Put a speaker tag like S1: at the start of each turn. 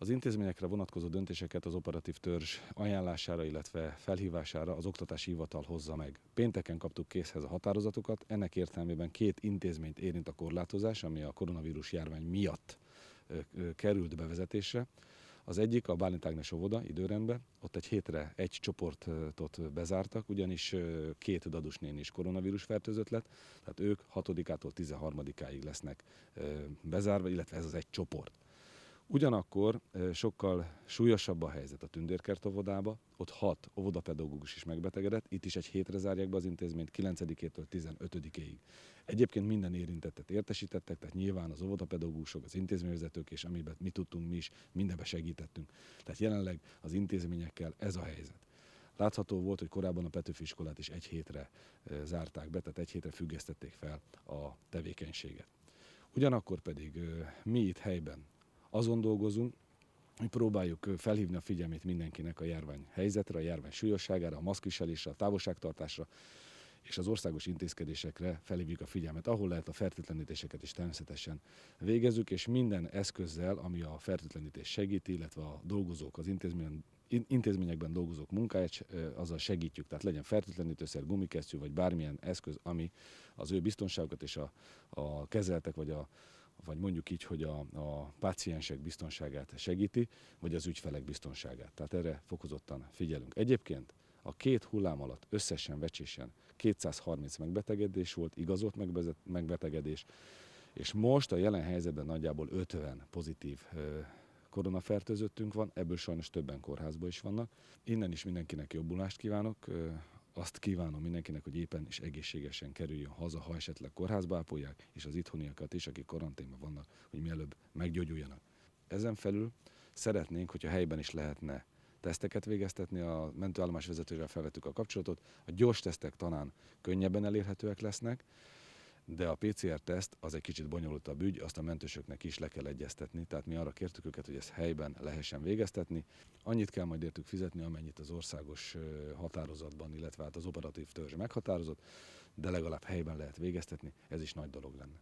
S1: Az intézményekre vonatkozó döntéseket az operatív törzs ajánlására, illetve felhívására az oktatási hivatal hozza meg. Pénteken kaptuk készhez a határozatokat, ennek értelmében két intézményt érint a korlátozás, ami a koronavírus járvány miatt került bevezetésre. Az egyik a Bálint Ágnes óvoda időrendben, ott egy hétre egy csoportot bezártak, ugyanis két dadus néni is koronavírus fertőzött lett, tehát ők 6-tól 13 lesznek bezárva, illetve ez az egy csoport. Ugyanakkor sokkal súlyosabb a helyzet a tündérkert óvodába, ott hat óvodapedagógus is megbetegedett, itt is egy hétre zárják be az intézményt 9-től 15-ig. Egyébként minden érintettet értesítettek, tehát nyilván az óvodapedagógusok, az intézményvezetők és amiben mi tudtunk mi is, mindenbe segítettünk. Tehát jelenleg az intézményekkel ez a helyzet. Látható volt, hogy korábban a Petőfi iskolát is egy hétre zárták be, tehát egy hétre függesztették fel a tevékenységet. Ugyanakkor pedig mi itt helyben azon dolgozunk, hogy próbáljuk felhívni a figyelmét mindenkinek a járvány helyzetre, a járvány súlyosságára, a maszkviselésre, a távolságtartásra, és az országos intézkedésekre felhívjuk a figyelmet, ahol lehet a fertőtlenítéseket is természetesen végezzük, és minden eszközzel, ami a fertőtlenítés segíti, illetve a dolgozók, az intézményen intézményekben dolgozók munkáját, azzal segítjük, tehát legyen fertőtlenítőszer, gumikesztyű, vagy bármilyen eszköz, ami az ő biztonságukat és a, a kezeltek, vagy a, vagy mondjuk így, hogy a, a páciensek biztonságát segíti, vagy az ügyfelek biztonságát. Tehát erre fokozottan figyelünk. Egyébként a két hullám alatt összesen vecsésen 230 megbetegedés volt, igazolt megbetegedés, és most a jelen helyzetben nagyjából 50 pozitív koronafertőzöttünk van, ebből sajnos többen kórházban is vannak. Innen is mindenkinek jobbulást kívánok, azt kívánom mindenkinek, hogy éppen és egészségesen kerüljön haza, ha esetleg kórházba ápolják, és az itthoniakat is, akik karanténban vannak, hogy mielőbb meggyógyuljanak. Ezen felül szeretnénk, hogyha helyben is lehetne teszteket végeztetni, a mentőállomás vezetővel felvettük a kapcsolatot, a gyors tesztek talán könnyebben elérhetőek lesznek, de a PCR-teszt az egy kicsit bonyolultabb ügy, azt a mentősöknek is le kell egyeztetni, tehát mi arra kértük őket, hogy ezt helyben lehessen végeztetni. Annyit kell majd értük fizetni, amennyit az országos határozatban, illetve hát az operatív törzs meghatározott, de legalább helyben lehet végeztetni, ez is nagy dolog lenne.